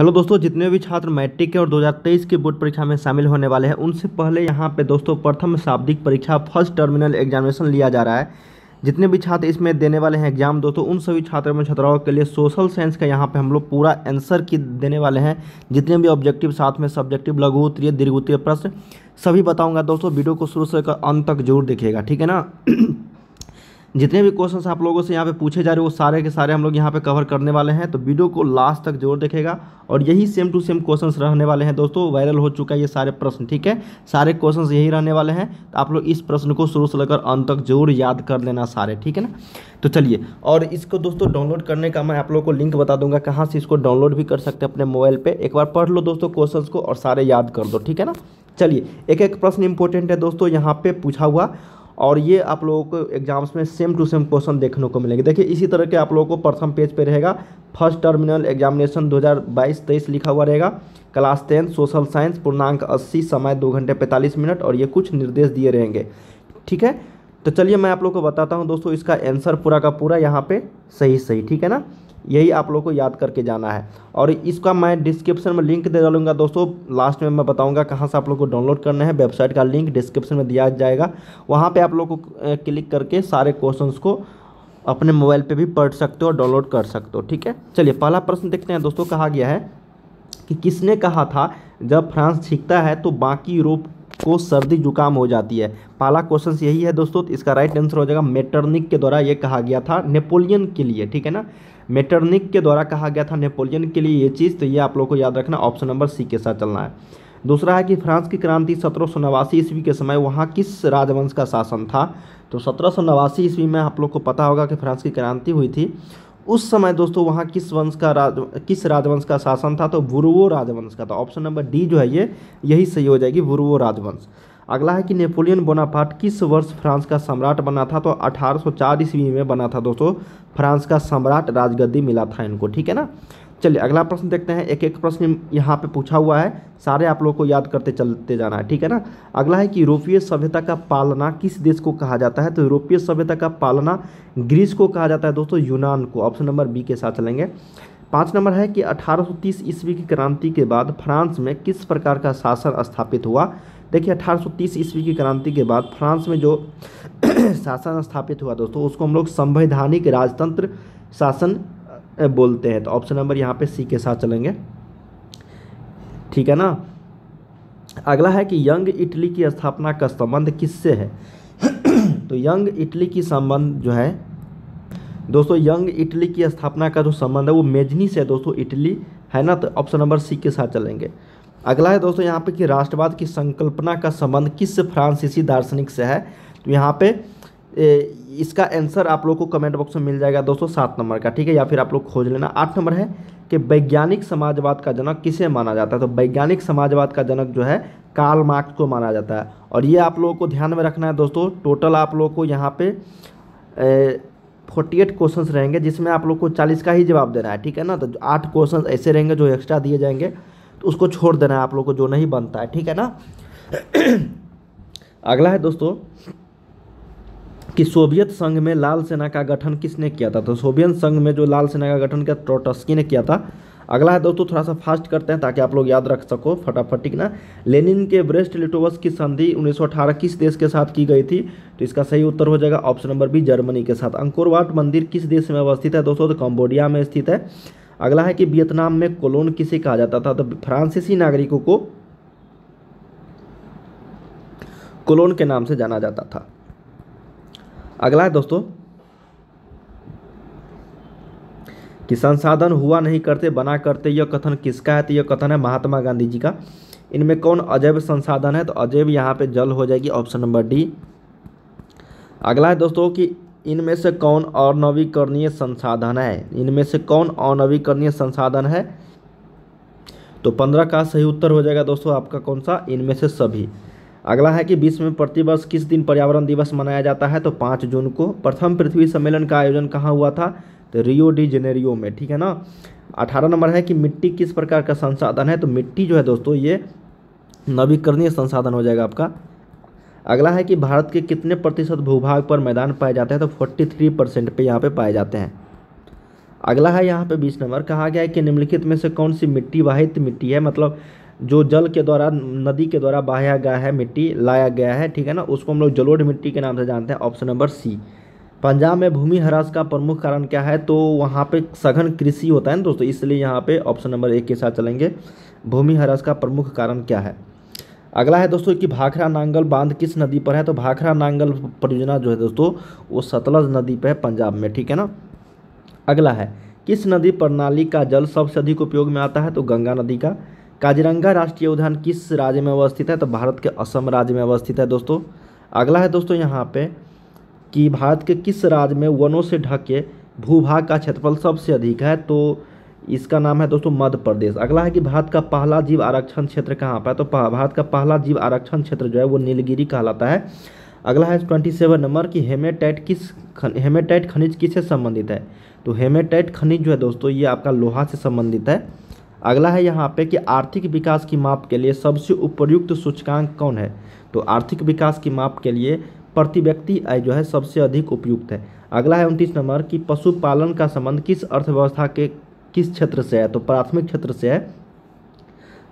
hello दोस्तों जितने भी छात्र मैट्रिक के और 2023 की बोर्ड परीक्षा में शामिल होने वाले हैं उनसे पहले यहाँ पे दोस्तों प्रथम शाब्दिक परीक्षा फर्स्ट टर्मिनल एग्जामिनेशन लिया जा रहा है जितने भी छात्र इसमें देने वाले हैं एग्जाम दोस्तों उन सभी छात्रों में छात्राओं के लिए सोशल साइंस का यहाँ पे हम लोग पूरा आंसर की देने वाले हैं जितने भी ऑब्जेक्टिव साथ में सब्जेक्टिव लघु उत्तरीय दीर्घ उत्तरीय प्रश्न सभी बताऊँगा दोस्तों वीडियो को शुरू से अंत तक जरूर देखिएगा ठीक है ना जितने भी क्वेश्चंस आप लोगों से यहाँ पे पूछे जा रहे हैं वो सारे के सारे हम लोग यहाँ पे कवर करने वाले हैं तो वीडियो को लास्ट तक जरूर देखेगा और यही सेम टू सेम क्वेश्चंस रहने वाले हैं दोस्तों वायरल हो चुका है ये सारे प्रश्न ठीक है सारे क्वेश्चंस यही रहने वाले हैं तो आप लोग इस प्रश्न को शुरू से लेकर अंत तक जरूर याद कर लेना सारे ठीक है ना तो चलिए और इसको दोस्तों डाउनलोड करने का मैं आप लोग को लिंक बता दूंगा कहाँ से इसको डाउनलोड भी कर सकते हैं अपने मोबाइल पर एक बार पढ़ लो दोस्तों क्वेश्चन को और सारे याद कर दो ठीक है ना चलिए एक एक प्रश्न इंपॉर्टेंट है दोस्तों यहाँ पे पूछा हुआ और ये आप लोगों को एग्जाम्स में सेम टू सेम क्वेश्चन देखने को मिलेंगे देखिए इसी तरह के आप लोगों को प्रथम पेज पे रहेगा फर्स्ट टर्मिनल एग्जामिनेशन 2022-23 लिखा हुआ रहेगा क्लास टेन सोशल साइंस पूर्णांक 80 समय दो घंटे पैंतालीस मिनट और ये कुछ निर्देश दिए रहेंगे ठीक है तो चलिए मैं आप लोग को बताता हूँ दोस्तों इसका एंसर पूरा का पूरा यहाँ पर सही सही ठीक है ना यही आप लोग को याद करके जाना है और इसका मैं डिस्क्रिप्शन में लिंक दे डालूंगा दोस्तों लास्ट में मैं बताऊंगा कहाँ से आप लोग को डाउनलोड करना है वेबसाइट का लिंक डिस्क्रिप्शन में दिया जाएगा वहाँ पे आप लोग को क्लिक करके सारे क्वेश्चंस को अपने मोबाइल पे भी पढ़ सकते हो और डाउनलोड कर सकते हो ठीक है चलिए पहला प्रश्न देखते हैं दोस्तों कहा गया है कि किसने कहा था जब फ्रांस छीकता है तो बाकी यूरोप को सर्दी जुकाम हो जाती है पहला क्वेश्चन यही है दोस्तों इसका राइट आंसर हो जाएगा मेटर्निक के द्वारा ये कहा गया था नेपोलियन के लिए ठीक है ना मेटर्निक के द्वारा कहा गया था नेपोलियन के लिए ये चीज़ तो ये आप लोग को याद रखना ऑप्शन नंबर सी के साथ चलना है दूसरा है कि फ्रांस की क्रांति सत्रह सौ नवासी ईस्वी के समय वहाँ किस राजवंश का शासन था तो सत्रह सौ नवासी ईस्वी में आप लोग को पता होगा कि फ्रांस की क्रांति हुई थी उस समय दोस्तों वहाँ किस वंश का राज किस राजवंश का शासन था तो बुरुवो राजवंश का था ऑप्शन नंबर डी जो है ये यही सही हो जाएगी बुरवो राजवंश अगला है कि नेपोलियन बोनापार्ट किस वर्ष फ्रांस का सम्राट बना था तो 1804 ईस्वी में बना था दोस्तों फ्रांस का सम्राट राजगद्दी मिला था इनको ठीक है ना चलिए अगला प्रश्न देखते हैं एक एक प्रश्न यहाँ पे पूछा हुआ है सारे आप लोगों को याद करते चलते जाना है ठीक है ना अगला है कि यूरोपीय सभ्यता का पालना किस देश को कहा जाता है तो यूरोपीय सभ्यता का पालना ग्रीस को कहा जाता है दोस्तों यूनान को ऑप्शन नंबर बी के साथ चलेंगे पाँच नंबर है कि अठारह ईस्वी की क्रांति के बाद फ्रांस में किस प्रकार का शासन स्थापित हुआ देखिए 1830 ईस्वी की क्रांति के बाद फ्रांस में जो शासन स्थापित हुआ दोस्तों उसको हम लोग संवैधानिक राजतंत्र शासन बोलते हैं तो ऑप्शन नंबर यहाँ पे सी के साथ चलेंगे ठीक है ना अगला है कि यंग इटली की स्थापना का संबंध किससे है तो यंग इटली की संबंध जो है दोस्तों यंग इटली की स्थापना का जो संबंध है वो मेजनी से है दोस्तों इटली है ना तो ऑप्शन नंबर सी के साथ चलेंगे अगला है दोस्तों यहाँ पे कि राष्ट्रवाद की संकल्पना का संबंध किस फ्रांसीसी दार्शनिक से है तो यहाँ पे इसका आंसर आप लोग को कमेंट बॉक्स में मिल जाएगा दोस्तों सात नंबर का ठीक है या फिर आप लोग खोज लेना आठ नंबर है कि वैज्ञानिक समाजवाद का जनक किसे माना जाता है तो वैज्ञानिक समाजवाद का जनक जो है कार्ल मार्क्स को माना जाता है और ये आप लोगों को ध्यान में रखना है दोस्तों टोटल आप लोगों को यहाँ पे फोर्टी एट क्वेश्चन रहेंगे जिसमें आप लोग को चालीस का ही जवाब देना है ठीक है ना तो आठ क्वेश्चन ऐसे रहेंगे जो एक्स्ट्रा दिए जाएंगे तो उसको छोड़ देना है आप लोग को जो नहीं बनता है ठीक है ना अगला है दोस्तों कि सोवियत संघ में लाल सेना का गठन किसने किया था तो सोवियत संघ में जो लाल सेना का गठन किया ट्रोटस्की ने किया था अगला है दोस्तों थोड़ा सा फास्ट करते हैं ताकि आप लोग याद रख सको फटाफट ठीक ना लेनिन के ब्रेस्ट लिटोवस की संधि 1918 किस देश के साथ की गई थी तो इसका सही उत्तर हो जाएगा ऑप्शन नंबर बी जर्मनी के साथ अंकुरवाट मंदिर किस देश में अवस्थित है दोस्तों तो कम्बोडिया में स्थित है अगला है कि वियतनाम में कोलोन किसे कहा जाता था तो फ्रांसीसी नागरिकों को कोलोन के नाम से जाना जाता था अगला है दोस्तों कि संसाधन हुआ नहीं करते बना करते यह कथन किसका है तो यह कथन है महात्मा गांधी जी का इनमें कौन अजैव संसाधन है तो अजैव यहाँ पे जल हो जाएगी ऑप्शन नंबर डी अगला है दोस्तों कि इनमें से कौन अनवीकरणीय संसाधन है इनमें से कौन अनवीकरणीय संसाधन है तो पंद्रह का सही उत्तर हो जाएगा दोस्तों आपका कौन सा इनमें से सभी अगला है कि विश्व में प्रतिवर्ष किस दिन पर्यावरण दिवस मनाया जाता है तो पाँच जून को प्रथम पृथ्वी सम्मेलन का आयोजन कहाँ हुआ था तो रियो डी जेनेरियो में ठीक है ना अठारह नंबर है कि मिट्टी किस प्रकार का संसाधन है तो मिट्टी जो है दोस्तों ये नवीकरणीय संसाधन हो जाएगा आपका अगला है कि भारत के कितने प्रतिशत भूभाग पर मैदान पाए जाते हैं तो फोर्टी थ्री परसेंट पे यहाँ पे पाए जाते हैं अगला है यहाँ पे बीस नंबर कहा गया है कि निम्नलिखित में से कौन सी मिट्टी वाहित मिट्टी है मतलब जो जल के द्वारा नदी के द्वारा बहाया गया है मिट्टी लाया गया है ठीक है ना उसको हम लोग जलोढ़ मिट्टी के नाम से जानते हैं ऑप्शन नंबर सी पंजाब में भूमि ह्रास का प्रमुख कारण क्या है तो वहाँ पे सघन कृषि होता है ना दोस्तों इसलिए यहाँ पे ऑप्शन नंबर एक के साथ चलेंगे भूमि ह्रास का प्रमुख कारण क्या है अगला है दोस्तों कि भाखरा नांगल बांध किस नदी पर है तो भाखरा नांगल परियोजना जो है दोस्तों वो सतलज नदी पर है पंजाब में ठीक है ना अगला है किस नदी प्रणाली का जल सबसे अधिक उपयोग में आता है तो गंगा नदी का काजीरंगा राष्ट्रीय उद्यान किस राज्य में अवस्थित है तो भारत के असम राज्य में अवस्थित है दोस्तों अगला है दोस्तों यहाँ पे कि भारत के किस राज्य में वनों से ढके भूभाग का क्षेत्रफल सबसे अधिक है तो इसका नाम है दोस्तों मध्य प्रदेश अगला है कि भारत का पहला जीव आरक्षण क्षेत्र कहाँ पर है तो भारत का पहला जीव आरक्षण क्षेत्र जो है वो नीलगिरी कहलाता है अगला है ट्वेंटी सेवन नंबर कि हेमेटाइट किस हेमेटाइट खनिज किससे संबंधित है तो हेमेटाइट खनिज जो है दोस्तों ये आपका लोहा से संबंधित है अगला है यहाँ पे कि आर्थिक विकास की माप के लिए सबसे उपयुक्त सूचकांक कौन है तो आर्थिक विकास की माप के लिए प्रति व्यक्ति आय जो है सबसे अधिक उपयुक्त है अगला है उनतीस नंबर कि पशुपालन का संबंध किस अर्थव्यवस्था के किस क्षेत्र से है तो प्राथमिक क्षेत्र से है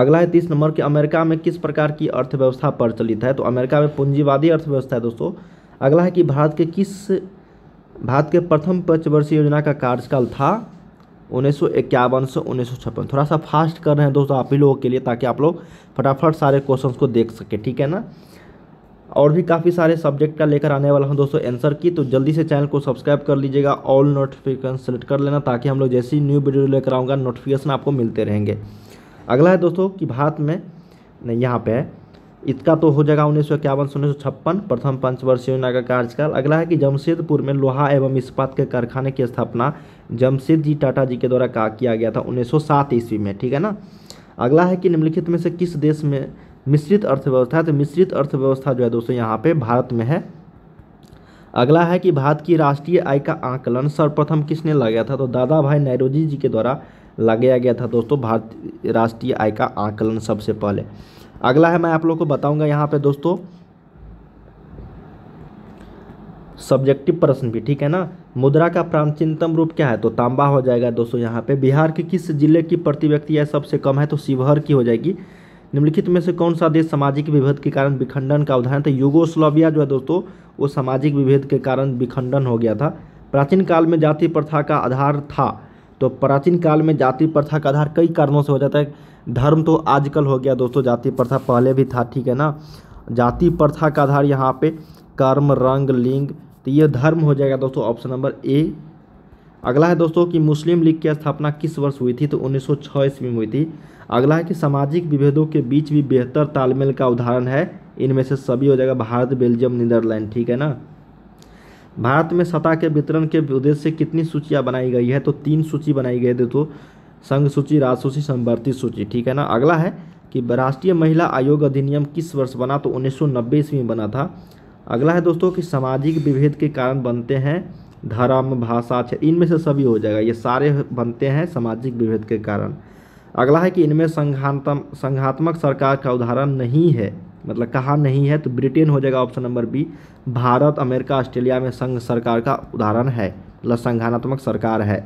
अगला है तीस नंबर कि अमेरिका में किस प्रकार की अर्थव्यवस्था प्रचलित है तो अमेरिका में पूंजीवादी अर्थव्यवस्था है दोस्तों अगला है कि भारत के किस भारत के प्रथम पंचवर्षीय योजना का कार्यकाल था उन्नीस सौ इक्यावन से उन्नीस सौ छप्पन थोड़ा सा फास्ट कर रहे हैं दोस्तों आप ही लोगों के लिए ताकि आप लोग फटाफट सारे क्वेश्चंस को देख सकें ठीक है ना और भी काफ़ी सारे सब्जेक्ट का लेकर आने वाला हूँ दोस्तों आंसर की तो जल्दी से चैनल को सब्सक्राइब कर लीजिएगा ऑल नोटिफिकेशन सेलेक्ट कर लेना ताकि हम लोग जैसी न्यू वीडियो लेकर आऊँगा नोटिफिकेशन आपको मिलते रहेंगे अगला है दोस्तों कि भारत में नहीं यहाँ पर है इसका तो हो जाएगा उन्नीस सौ इक्यावन से उन्नीस सौ छप्पन प्रथम पंचवर्ष योजना का कार्यकाल अगला है कि जमशेदपुर में लोहा एवं इस्पात के कारखाने की स्थापना जमशेद जी टाटा जी के द्वारा का किया गया था उन्नीस सौ सात ईस्वी में ठीक है ना अगला है कि निम्नलिखित में से किस देश में मिश्रित अर्थव्यवस्था है तो मिश्रित अर्थव्यवस्था जो है दोस्तों यहाँ पे भारत में है अगला है कि भारत की राष्ट्रीय आय का आंकलन सर्वप्रथम किसने लगाया था तो दादा भाई नैरोजी जी के द्वारा लगाया गया था दोस्तों भारत राष्ट्रीय आय का आंकलन सबसे पहले अगला है मैं आप लोग को बताऊंगा यहाँ पे दोस्तों सब्जेक्टिव प्रश्न भी ठीक है ना मुद्रा का प्राचीनतम रूप क्या है तो तांबा हो जाएगा दोस्तों यहाँ पे बिहार के किस जिले की प्रति व्यक्ति यह सबसे कम है तो शिवहर की हो जाएगी निम्नलिखित में से कौन सा देश सामाजिक विभेद के कारण विखंडन का उदाहरण था यूगोस्लोविया जो है दोस्तों वो सामाजिक विभेद के कारण विखंडन हो गया था प्राचीन काल में जाति प्रथा का आधार था तो प्राचीन काल में जाति प्रथा का आधार कई कारणों से हो जाता है धर्म तो आजकल हो गया दोस्तों जाति प्रथा पहले भी था ठीक है ना जाति प्रथा का आधार यहाँ पे कर्म रंग लिंग तो ये धर्म हो जाएगा दोस्तों ऑप्शन नंबर ए अगला है दोस्तों कि मुस्लिम लीग की स्थापना किस वर्ष हुई थी तो 1906 ईस्वी में हुई थी अगला है कि सामाजिक विभेदों के बीच भी बेहतर तालमेल का उदाहरण है इनमें से सभी हो जाएगा भारत बेल्जियम नीदरलैंड ठीक है ना भारत में सत्ता के वितरण के उद्देश्य से कितनी सूचियाँ बनाई गई है तो तीन सूची बनाई गई है दोस्तों संघ सूची राजसूची सूची सूची ठीक है ना अगला है कि राष्ट्रीय महिला आयोग अधिनियम किस वर्ष बना तो नब्बे ईस्वी में बना था अगला है दोस्तों कि सामाजिक विभेद के कारण बनते हैं धर्म भाषा क्षेत्र अच्छा, इनमें से सभी हो जाएगा ये सारे बनते हैं सामाजिक विभेद के कारण अगला है कि इनमें संघातम संघात्मक सरकार का उदाहरण नहीं है मतलब कहा नहीं है तो ब्रिटेन हो जाएगा option number B Bharat America Australia में संघ सरकार का उदाहरण है मतलब संघानात्मक सरकार है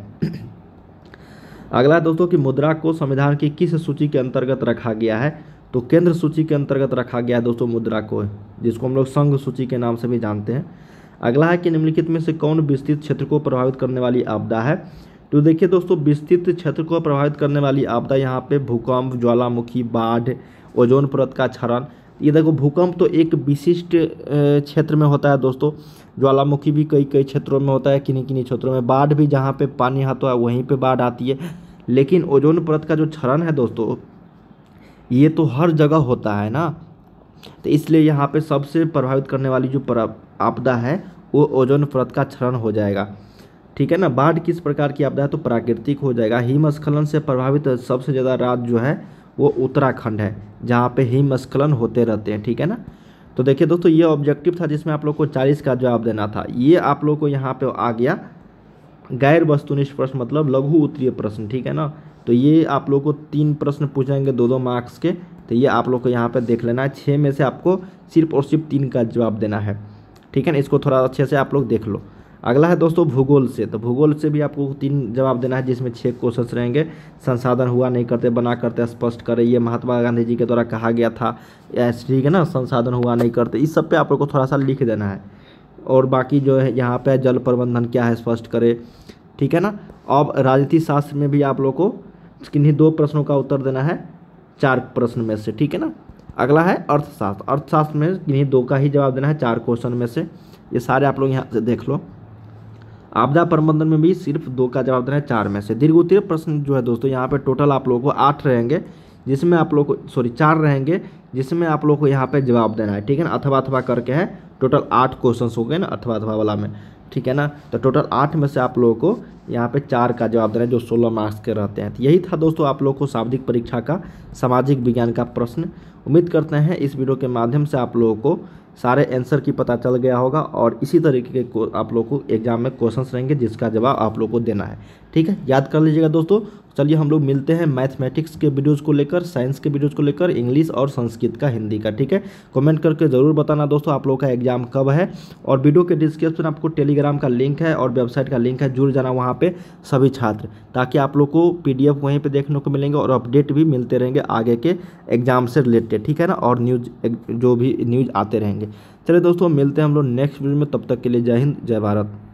अगला दोस्तों कि मुद्रा को संविधान की किस सूची के अंतर्गत रखा गया है तो केंद्र सूची के अंतर्गत रखा गया है दोस्तों मुद्रा को जिसको हम लोग संघ सूची के नाम से भी जानते हैं अगला है कि निम्नलिखित में से कौन विस्तृत क्षेत्र को प्रभावित करने वाली आपदा है तो देखिए दोस्तों विस्तृत क्षेत्र को प्रभावित करने वाली आपदा यहाँ पे भूकंप ज्वालामुखी बाढ़ ओजोन परत का क्षरण ये देखो भूकंप तो एक विशिष्ट क्षेत्र में होता है दोस्तों ज्वालामुखी भी कई कई क्षेत्रों में होता है किन्हीं किन्हीं क्षेत्रों में बाढ़ भी जहाँ पे पानी हाथों तो है वहीं पे बाढ़ आती है लेकिन ओजोन परत का जो क्षरण है दोस्तों ये तो हर जगह होता है ना तो इसलिए यहाँ पर सबसे प्रभावित करने वाली जो आपदा है वो ओजोन परत का क्षरण हो जाएगा ठीक है ना बाढ़ किस प्रकार की आपदा है तो प्राकृतिक हो जाएगा हिमस्खलन से प्रभावित सबसे ज़्यादा राज्य जो है वो उत्तराखंड है जहाँ पे हिमस्खलन होते रहते हैं ठीक है ना तो देखिए दोस्तों ये ऑब्जेक्टिव था जिसमें आप लोग को चालीस का जवाब देना था ये आप लोग को यहाँ पे आ गया गैर वस्तुनिष्ठ प्रश्न मतलब लघु उत्तरीय प्रश्न ठीक है ना तो ये आप लोग को तीन प्रश्न पूछेंगे दो दो मार्क्स के तो ये आप लोग को यहाँ पे देख लेना है छः में से आपको सिर्फ और सिर्फ तीन का जवाब देना है ठीक है ना इसको थोड़ा अच्छे से आप लोग देख लो अगला है दोस्तों भूगोल से तो भूगोल से भी आपको तीन जवाब देना है जिसमें छः क्वेश्चन रहेंगे संसाधन हुआ नहीं करते बना करते स्पष्ट करें ये महात्मा गांधी जी के द्वारा कहा गया था ठीक है ना संसाधन हुआ नहीं करते इस सब पे आप लोग को थोड़ा सा लिख देना है और बाकी जो है यहाँ पे जल प्रबंधन क्या है स्पष्ट करे ठीक है ना अब राजनीति शास्त्र में भी आप लोग को किन्हीं दो प्रश्नों का उत्तर देना है चार प्रश्न में से ठीक है ना अगला है अर्थशास्त्र अर्थशास्त्र में इन्हीं दो का ही जवाब देना है चार क्वेश्चन में से ये सारे आप लोग यहाँ से देख लो आपदा प्रबंधन में भी सिर्फ दो का जवाब देना है चार में से दीर्घ उत्तीर्ण प्रश्न जो है दोस्तों यहाँ पे टोटल आप लोगों को आठ रहेंगे जिसमें आप लोग को सॉरी चार रहेंगे जिसमें आप लोग को यहाँ पे जवाब देना है ठीक है ना अथवा अथवा करके है टोटल आठ क्वेश्चन हो गए ना अथवा अथवा वाला में ठीक है ना तो टोटल आठ में से आप लोगों को यहाँ पे चार का जवाब देना है जो सोलह मार्क्स के रहते हैं तो यही था दोस्तों आप लोग को शाब्दिक परीक्षा का सामाजिक विज्ञान का प्रश्न उम्मीद करते हैं इस वीडियो के माध्यम से आप लोगों को सारे आंसर की पता चल गया होगा और इसी तरीके के आप लोग को एग्जाम में क्वेश्चंस रहेंगे जिसका जवाब आप लोग को देना है ठीक है याद कर लीजिएगा दोस्तों चलिए हम लोग मिलते हैं मैथमेटिक्स के वीडियोज़ को लेकर साइंस के वीडियोज़ को लेकर इंग्लिश और संस्कृत का हिंदी का ठीक है कमेंट करके ज़रूर बताना दोस्तों आप लोग का एग्जाम कब है और वीडियो के डिस्क्रिप्शन आपको टेलीग्राम का लिंक है और वेबसाइट का लिंक है जुड़ जाना वहाँ पर सभी छात्र ताकि आप लोग को पी वहीं पर देखने को मिलेंगे और अपडेट भी मिलते रहेंगे आगे के एग्जाम से रिलेटेड ठीक है ना और न्यूज जो भी न्यूज आते रहेंगे चले चलिए दोस्तों मिलते हैं हम लोग नेक्स्ट वीडियो में तब तक के लिए जय हिंद जय भारत